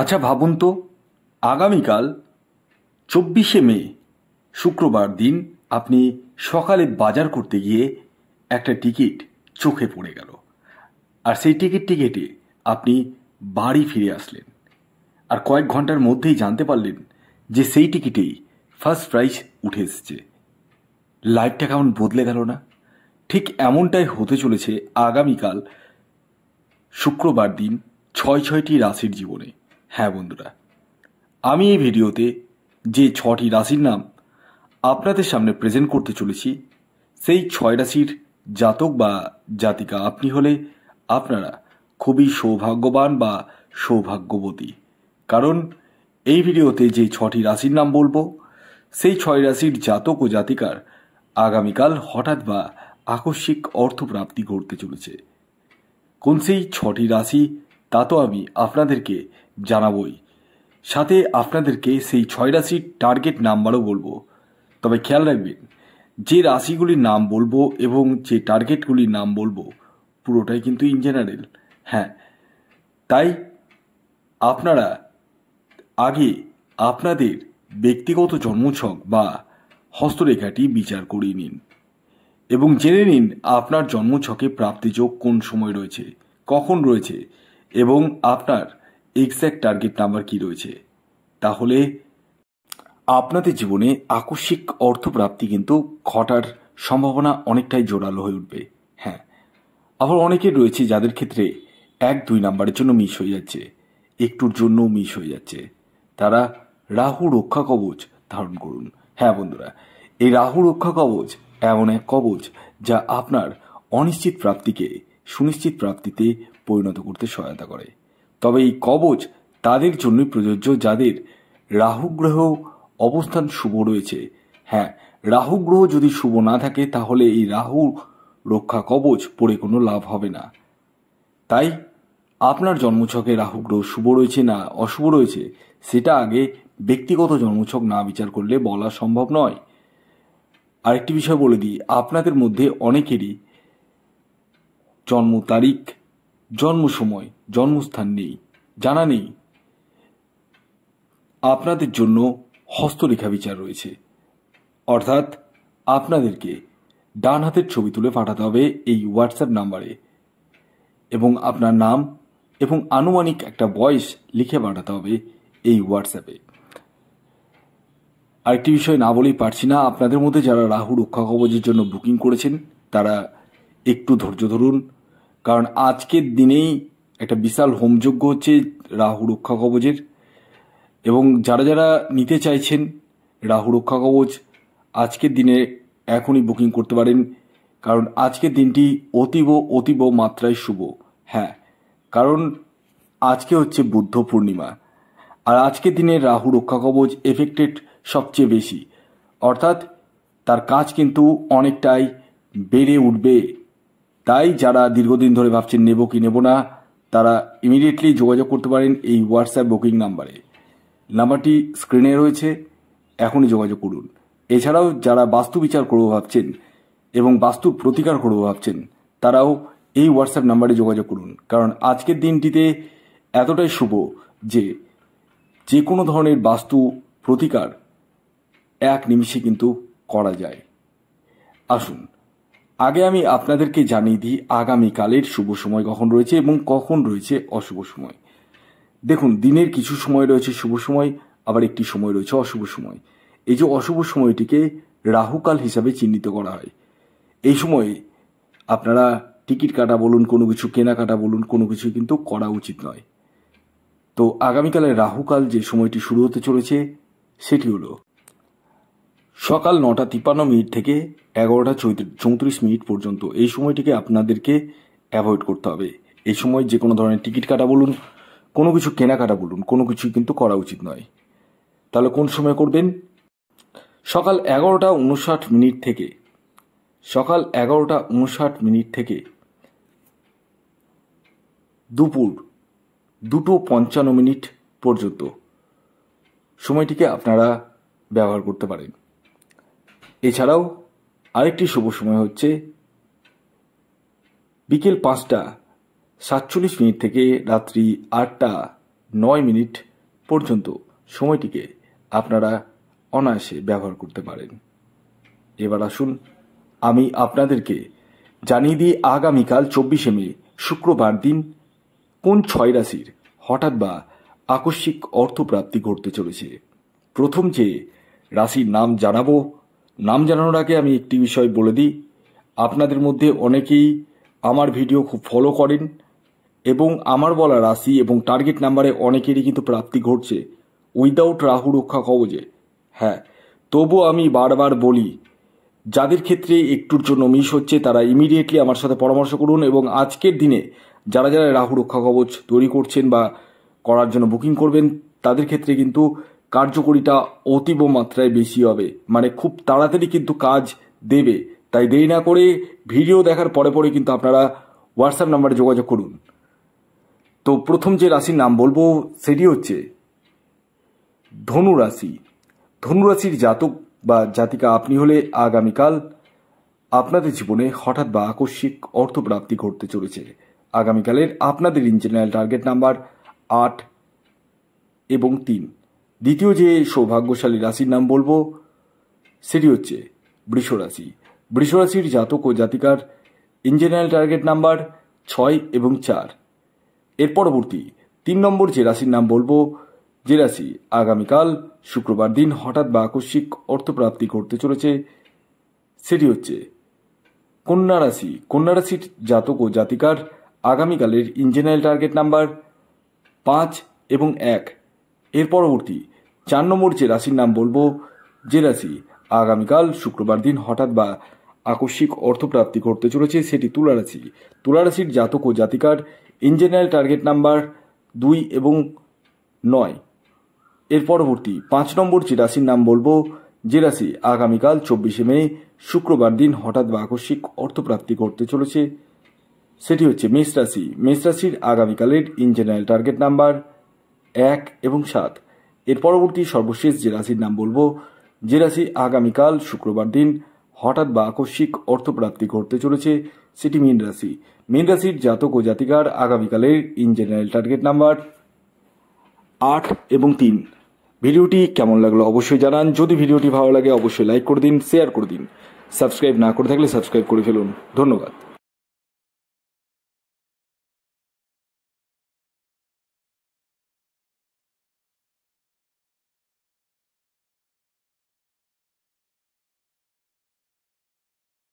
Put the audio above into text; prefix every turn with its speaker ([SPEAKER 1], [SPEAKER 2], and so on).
[SPEAKER 1] আচ্ছা ভাবুন তো আগামীকাল চব্বিশে মে শুক্রবার দিন আপনি সকালে বাজার করতে গিয়ে একটা টিকিট চোখে পড়ে গেল আর সেই টিকিটটি কেটে আপনি বাড়ি ফিরে আসলেন আর কয়েক ঘন্টার মধ্যেই জানতে পারলেন যে সেই টিকিটেই ফার্স্ট প্রাইজ উঠে এসেছে লাইফটা কেমন বদলে গেল না ঠিক এমনটাই হতে চলেছে আগামীকাল শুক্রবার দিন ছয় ছয়টি রাশির জীবনে হ্যাঁ বন্ধুরা আমি এই ভিডিওতে যে ছটি রাশির নাম আপনাদের সামনে প্রেজেন্ট করতে চলেছি সেই ছয় রাশির জাতক বা জাতিকা আপনি হলে আপনারা খুবই সৌভাগ্যবান বা সৌভাগ্যবতী কারণ এই ভিডিওতে যে ছটি রাশির নাম বলবো সেই ছয় রাশির জাতক ও জাতিকার আগামীকাল হঠাৎ বা আকস্মিক অর্থপ্রাপ্তি ঘটতে চলেছে কোন সেই ছটি রাশি তা তো আমি আপনাদেরকে জানাবই সাথে আপনাদেরকে সেই ছয় রাশির টার্গেট নাম্বারও বলবো তবে খেয়াল রাখবেন যে রাশিগুলির নাম বলবো এবং যে টার্গেটগুলির নাম বলবো পুরোটাই কিন্তু ইন জেনারেল হ্যাঁ তাই আপনারা আগে আপনাদের ব্যক্তিগত জন্মছক বা হস্তরেখাটি বিচার করিয়ে নিন এবং জেনে নিন আপনার জন্মছকে প্রাপ্তিযোগ কোন সময় রয়েছে কখন রয়েছে এবং আপনার এক্স্যাক্ট টার্গেট নাম্বার কি রয়েছে তাহলে আপনাদের জীবনে আকস্মিক অর্থপ্রাপ্তি কিন্তু ঘটার সম্ভাবনা অনেকটাই জোরালো হয়ে উঠবে হ্যাঁ আবার অনেকে রয়েছে যাদের ক্ষেত্রে এক দুই নাম্বারের জন্য মিস হয়ে যাচ্ছে একটুর জন্য মিস হয়ে যাচ্ছে তারা রাহু রক্ষা কবচ ধারণ করুন হ্যাঁ বন্ধুরা এই রাহু রক্ষা কবচ এমন এক কবচ যা আপনার অনিশ্চিত প্রাপ্তিকে সুনিশ্চিত প্রাপ্তিতে পরিণত করতে সহায়তা করে তবে এই কবচ তাদের জন্যই প্রযোজ্য যাদের রাহু গ্রহ অবস্থান শুভ রয়েছে হ্যাঁ রাহু গ্রহ যদি শুভ না থাকে তাহলে এই রাহু রক্ষা কবচ পড়ে কোনো লাভ হবে না তাই আপনার জন্মছকে রাহু গ্রহ শুভ রয়েছে না অশুভ রয়েছে সেটা আগে ব্যক্তিগত জন্মছক না বিচার করলে বলা সম্ভব নয় আরেকটি বিষয় বলে দিই আপনাদের মধ্যে অনেকেরই জন্ম তারিখ জন্ম সময় জন্মস্থান নেই জানা নেই আপনাদের জন্য হস্তরেখা বিচার রয়েছে অর্থাৎ আপনাদেরকে ডান হাতের ছবি তুলে পাঠাতে হবে এই হোয়াটসঅ্যাপ নাম্বারে এবং আপনার নাম এবং আনুমানিক একটা বয়স লিখে পাঠাতে হবে এই হোয়াটসঅ্যাপে আরেকটি বিষয় না বলেই পারছি না আপনাদের মধ্যে যারা রাহু রক্ষা কবচের জন্য বুকিং করেছেন তারা একটু ধৈর্য ধরুন কারণ আজকের দিনেই একটা বিশাল হোমযজ্ঞ হচ্ছে রাহু রক্ষা কবচের এবং যারা যারা নিতে চাইছেন রাহু রক্ষা কবচ আজকের দিনে এখনই বুকিং করতে পারেন কারণ আজকের দিনটি অতীব অতীব মাত্রায় শুভ হ্যাঁ কারণ আজকে হচ্ছে বুদ্ধ পূর্ণিমা আর আজকের দিনে রাহু রক্ষা কবচ এফেক্টেড সবচেয়ে বেশি অর্থাৎ তার কাজ কিন্তু অনেকটাই বেড়ে উঠবে তাই যারা দীর্ঘদিন ধরে ভাবছেন নেব কি নেব না তারা ইমিডিয়েটলি যোগাযোগ করতে পারেন এই হোয়াটসঅ্যাপ বুকিং নাম্বারে নাম্বারটি স্ক্রিনে রয়েছে এখনই যোগাযোগ করুন এছাড়াও যারা বাস্তু বিচার করবো ভাবছেন এবং বাস্তু প্রতিকার করবো ভাবছেন তারাও এই হোয়াটসঅ্যাপ নাম্বারে যোগাযোগ করুন কারণ আজকের দিনটিতে এতটাই শুভ যে যে কোনো ধরনের বাস্তু প্রতিকার এক নিমিষে কিন্তু করা যায় আসুন আগে আমি আপনাদেরকে জানিয়ে দিই আগামীকালের শুভ সময় কখন রয়েছে এবং কখন রয়েছে অশুভ সময় দেখুন দিনের কিছু সময় রয়েছে শুভ সময় আবার একটি সময় রয়েছে অশুভ সময় এই যে অশুভ সময়টিকে রাহুকাল হিসাবে চিহ্নিত করা হয় এই সময়ে আপনারা টিকিট কাটা বলুন কোনো কিছু কেনাকাটা বলুন কোনো কিছু কিন্তু করা উচিত নয় তো আগামীকালের রাহুকাল যে সময়টি শুরু হতে চলেছে সেটি হলো সকাল নটা তিপ্পান্ন মিনিট থেকে এগারোটা চৌত্রিশ মিনিট পর্যন্ত এই সময়টিকে আপনাদেরকে অ্যাভয়েড করতে হবে এই সময় যে কোনো ধরনের টিকিট কাটা বলুন কোনো কিছু কেনাকাটা বলুন কোনো কিছুই কিন্তু করা উচিত নয় তাহলে কোন সময় করবেন সকাল এগারোটা উনষাট মিনিট থেকে সকাল এগারোটা উনষাট মিনিট থেকে দুপুর দুটো পঞ্চান্ন মিনিট পর্যন্ত সময়টিকে আপনারা ব্যবহার করতে পারেন এছাড়াও আরেকটি শুভ সময় হচ্ছে বিকেল পাঁচটা সাতচল্লিশ মিনিট থেকে রাত্রি আটটা নয় মিনিট পর্যন্ত সময়টিকে আপনারা অনায়াসে ব্যবহার করতে পারেন এবার আসুন আমি আপনাদেরকে জানিয়ে দিই আগামীকাল চব্বিশে মে শুক্রবার দিন কোন ছয় রাশির হঠাৎ বা আকস্মিক অর্থপ্রাপ্তি ঘটতে চলেছে প্রথম যে রাশির নাম জানাবো নাম জানানোর আগে আমি একটি বিষয় বলে দিই আপনাদের মধ্যে অনেকেই আমার ভিডিও খুব ফলো করেন এবং আমার বলা রাশি এবং টার্গেট নাম্বারে অনেকেরই কিন্তু প্রাপ্তি ঘটছে উইদাউট রাহু রক্ষা কবজে হ্যাঁ তবু আমি বারবার বলি যাদের ক্ষেত্রে একটুর জন্য মিস হচ্ছে তারা ইমিডিয়েটলি আমার সাথে পরামর্শ করুন এবং আজকের দিনে যারা যারা রাহু রক্ষা কবচ তৈরি করছেন বা করার জন্য বুকিং করবেন তাদের ক্ষেত্রে কিন্তু কার্যকরিতা অতীব মাত্রায় বেশি হবে মানে খুব তাড়াতাড়ি কিন্তু কাজ দেবে তাই দেরি না করে ভিডিও দেখার পরে পরে কিন্তু আপনারা হোয়াটসঅ্যাপ নাম্বারে যোগাযোগ করুন তো প্রথম যে রাশির নাম বলবো সেটি হচ্ছে ধনু রাশি ধনু রাশির জাতক বা জাতিকা আপনি হলে আগামীকাল আপনাদের জীবনে হঠাৎ বা আকস্মিক অর্থপ্রাপ্তি ঘটতে চলেছে আগামীকালের আপনাদের ইঞ্জিনিয়ার টার্গেট নাম্বার আট এবং তিন দ্বিতীয় যে সৌভাগ্যশালী রাশির নাম বলবো সেটি হচ্ছে বৃষ রাশি বৃষ রাশির জাতক ও জাতিকার ইঞ্জিনিয়ার টার্গেট নাম্বার ছয় এবং চার এর পরবর্তী তিন নম্বর যে রাশির নাম বলবো যে রাশি আগামীকাল শুক্রবার দিন হঠাৎ বা আকস্মিক অর্থপ্রাপ্তি করতে চলেছে সেটি হচ্ছে কন্যা রাশি কন্যা রাশির জাতক ও জাতিকার আগামীকালের ইঞ্জিনিয়ার টার্গেট নাম্বার পাঁচ এবং এক এর পরবর্তী চার নম্বর যে রাশির নাম বলবো যে রাশি আগামীকাল শুক্রবার দিন হঠাৎ বা আকস্মিক অর্থপ্রাপ্তি করতে চলেছে সেটি তুলারাশি তুলারাশির জাতক ও জাতিকার ইঞ্জিনিয়ার টার্গেট নাম্বার দুই এবং নয় এর পরবর্তী পাঁচ নম্বর যে রাশির নাম বলবো যে রাশি আগামীকাল চব্বিশে মে শুক্রবার দিন হঠাৎ বা আকস্মিক অর্থপ্রাপ্তি করতে চলেছে সেটি হচ্ছে মেষ রাশি মেষ রাশির আগামীকালের ইঞ্জিনিয়ার টার্গেট নাম্বার এক এবং সাত এর পরবর্তী সর্বশেষ যে রাশির নাম বলবো যে রাশি আগামীকাল শুক্রবার দিন হঠাৎ বা আকস্মিক অর্থপ্রাপ্তি ঘটতে চলেছে সেটি মীন রাশি মীন রাশির জাতক ও জাতিকার আগামীকালের ইন জেনারেল টার্গেট নাম্বার আট এবং তিন ভিডিওটি কেমন লাগলো অবশ্যই জানান যদি ভিডিওটি ভালো লাগে অবশ্যই লাইক করে দিন শেয়ার করে দিন সাবস্ক্রাইব না করে থাকলে সাবস্ক্রাইব করে ফেলুন ধন্যবাদ